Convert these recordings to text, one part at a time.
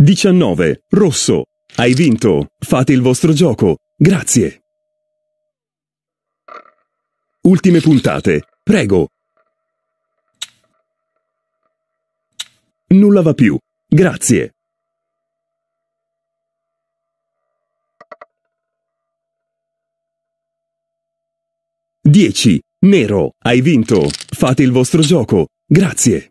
19. Rosso. Hai vinto. Fate il vostro gioco. Grazie. Ultime puntate. Prego. Nulla va più. Grazie. Dieci. Nero. Hai vinto. Fate il vostro gioco. Grazie.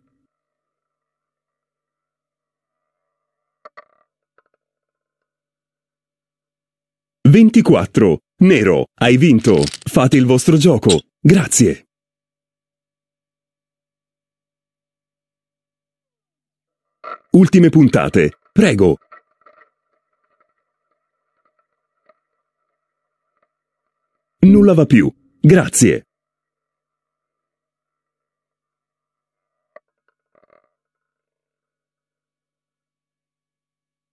24. Nero, hai vinto. Fate il vostro gioco. Grazie. Ultime puntate. Prego. Nulla va più. Grazie.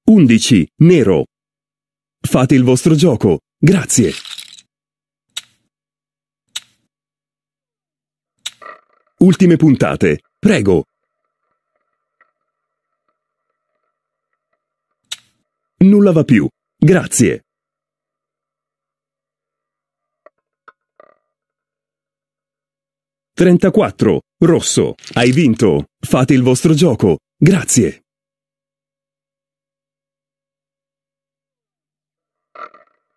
Undici. Nero. Fate il vostro gioco. Grazie. Ultime puntate. Prego. Nulla va più. Grazie. Trentaquattro. Rosso. Hai vinto. Fate il vostro gioco. Grazie.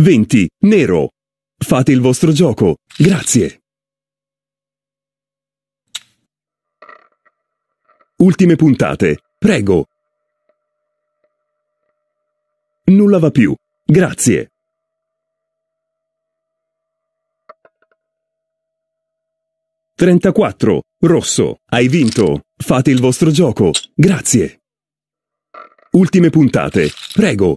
20. Nero. Fate il vostro gioco. Grazie. Ultime puntate. Prego. Nulla va più. Grazie. Trentaquattro. Rosso. Hai vinto. Fate il vostro gioco. Grazie. Ultime puntate. Prego.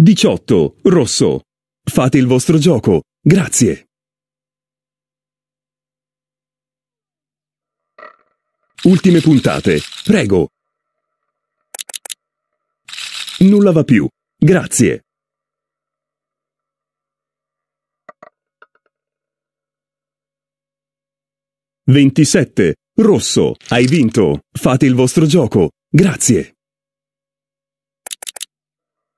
18. Rosso. Fate il vostro gioco. Grazie. Ultime puntate. Prego. Nulla va più. Grazie. Ventisette. Rosso. Hai vinto. Fate il vostro gioco. Grazie.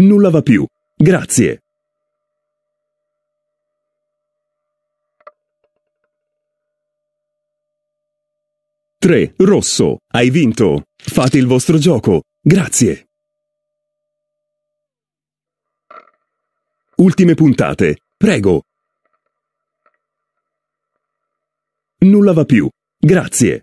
Nulla va più. Grazie. Tre, rosso. Hai vinto. Fate il vostro gioco. Grazie. Ultime puntate. Prego. Nulla va più. Grazie.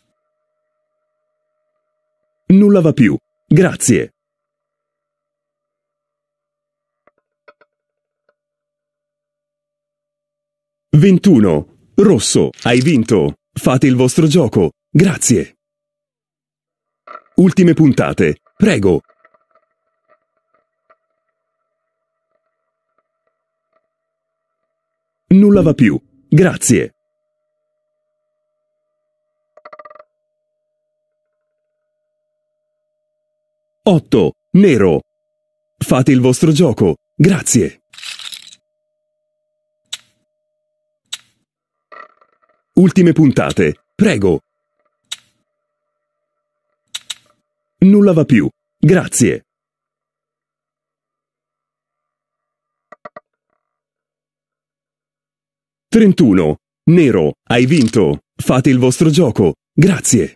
Nulla va più. Grazie. Ventuno. Rosso, hai vinto. Fate il vostro gioco. Grazie. Ultime puntate. Prego. Nulla va più. Grazie. 8. Nero. Fate il vostro gioco. Grazie. Ultime puntate. Prego. Nulla va più. Grazie. Trentuno. Nero, hai vinto. Fate il vostro gioco. Grazie.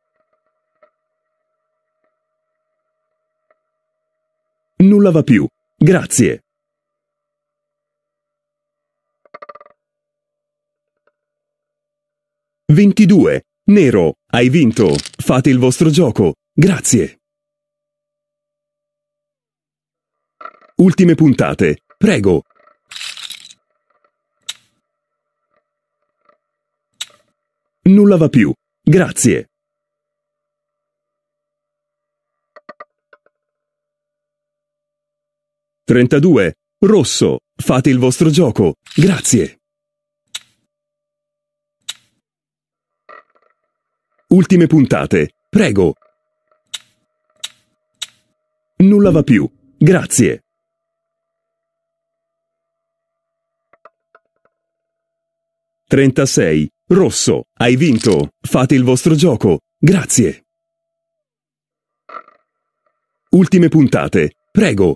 Nulla va più. Grazie. Ventidue. Nero, hai vinto. Fate il vostro gioco. Grazie. Ultime puntate. Prego. Nulla va più. Grazie. 32. Rosso. Fate il vostro gioco. Grazie. Ultime puntate. Prego. Nulla va più. Grazie. Trentasei. Rosso. Hai vinto. Fate il vostro gioco. Grazie. Ultime puntate. Prego.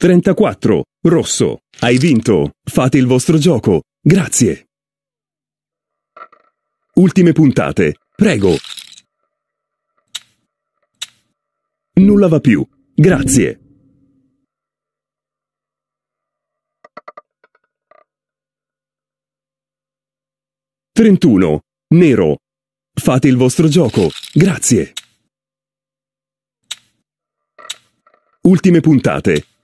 34. Rosso. Hai vinto. Fate il vostro gioco. Grazie. Ultime puntate. Prego. Nulla va più. Grazie. Trentuno. Nero. Fate il vostro gioco. Grazie. Ultime puntate.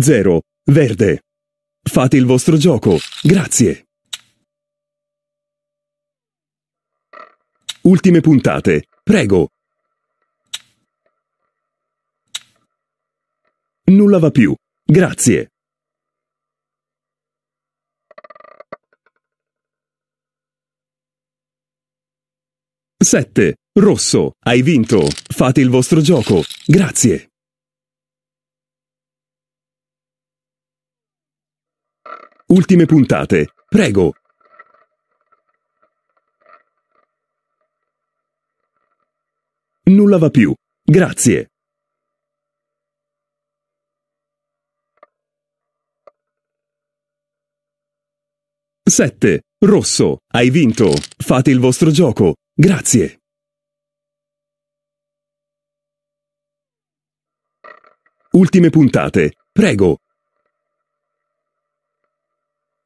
0, verde. Fate il vostro gioco, grazie. Ultime puntate, prego. Nulla va più, grazie. Sette, rosso, hai vinto. Fate il vostro gioco, grazie. Ultime puntate. Prego. Nulla va più. Grazie. Sette. Rosso. Hai vinto. Fate il vostro gioco. Grazie. Ultime puntate. Prego.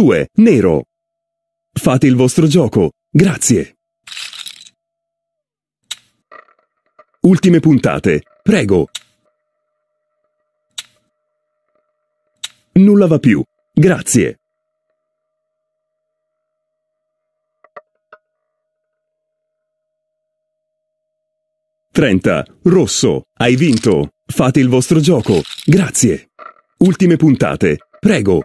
2, nero. Fate il vostro gioco. Grazie. Ultime puntate. Prego. Nulla va più. Grazie. Trenta. Rosso. Hai vinto. Fate il vostro gioco. Grazie. Ultime puntate. Prego.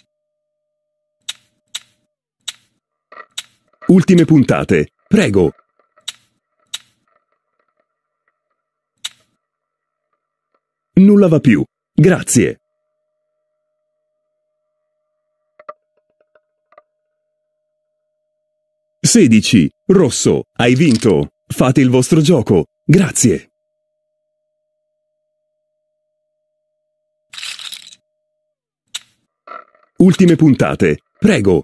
Ultime puntate. Prego. Nulla va più. Grazie. Sedici. Rosso. Hai vinto. Fate il vostro gioco. Grazie. Ultime puntate. Prego.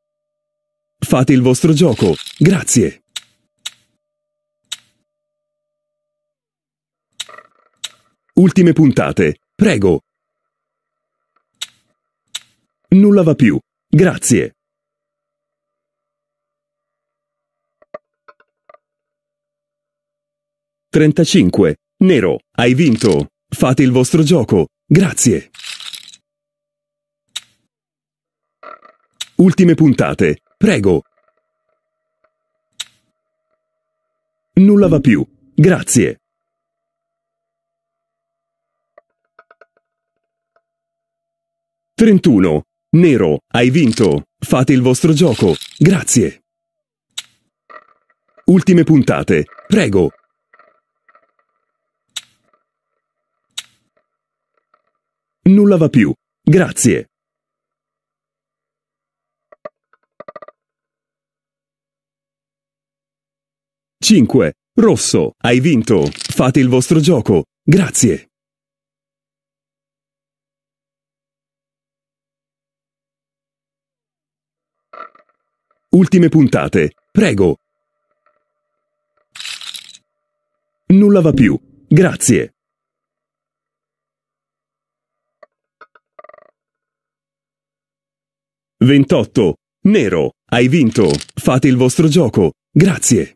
Fate il vostro gioco. Grazie. Ultime puntate. Prego. Nulla va più. Grazie. Trentacinque. Nero, hai vinto. Fate il vostro gioco. Grazie. Ultime puntate. Prego. Nulla va più. Grazie. Trentuno. Nero, hai vinto. Fate il vostro gioco. Grazie. Ultime puntate. Prego. Nulla va più. Grazie. 5. Rosso, hai vinto. Fate il vostro gioco. Grazie. Ultime puntate. Prego. Nulla va più. Grazie. Ventotto. Nero. Hai vinto. Fate il vostro gioco. Grazie.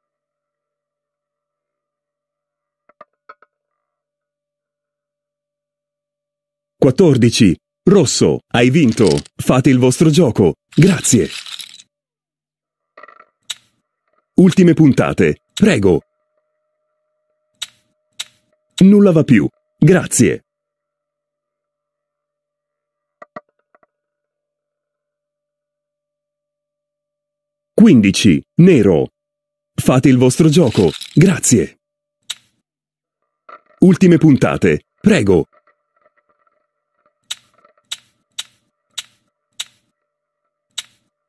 14. Rosso, hai vinto. Fate il vostro gioco. Grazie. Ultime puntate. Prego. Nulla va più. Grazie. Quindici. Nero. Fate il vostro gioco. Grazie. Ultime puntate. Prego.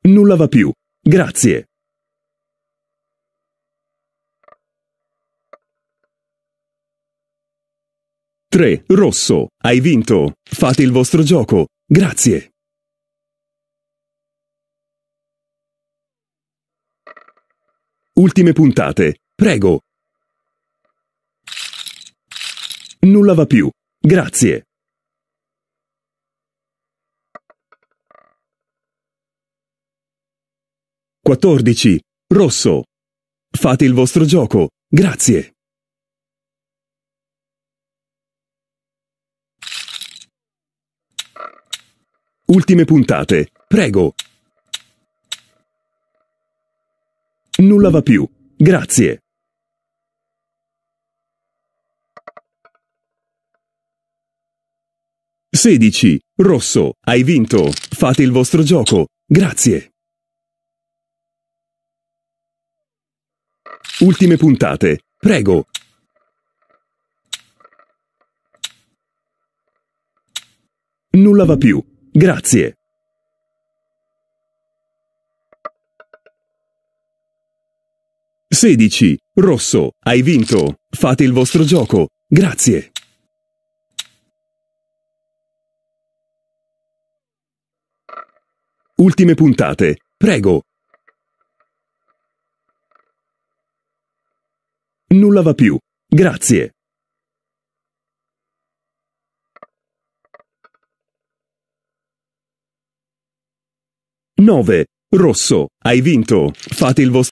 Nulla va più. Grazie. Tre, rosso. Hai vinto. Fate il vostro gioco. Grazie. Ultime puntate. Prego. Nulla va più. Grazie. 14. Rosso. Fate il vostro gioco. Grazie. Ultime puntate. Prego. Nulla va più. Grazie. Sedici. Rosso. Hai vinto. Fate il vostro gioco. Grazie. Ultime puntate. Prego. Nulla va più. Grazie. Sedici. Rosso. Hai vinto. Fate il vostro gioco. Grazie. Ultime puntate. Prego. Nulla va più. Grazie. Nove. Rosso. Hai vinto. Fate il vostro.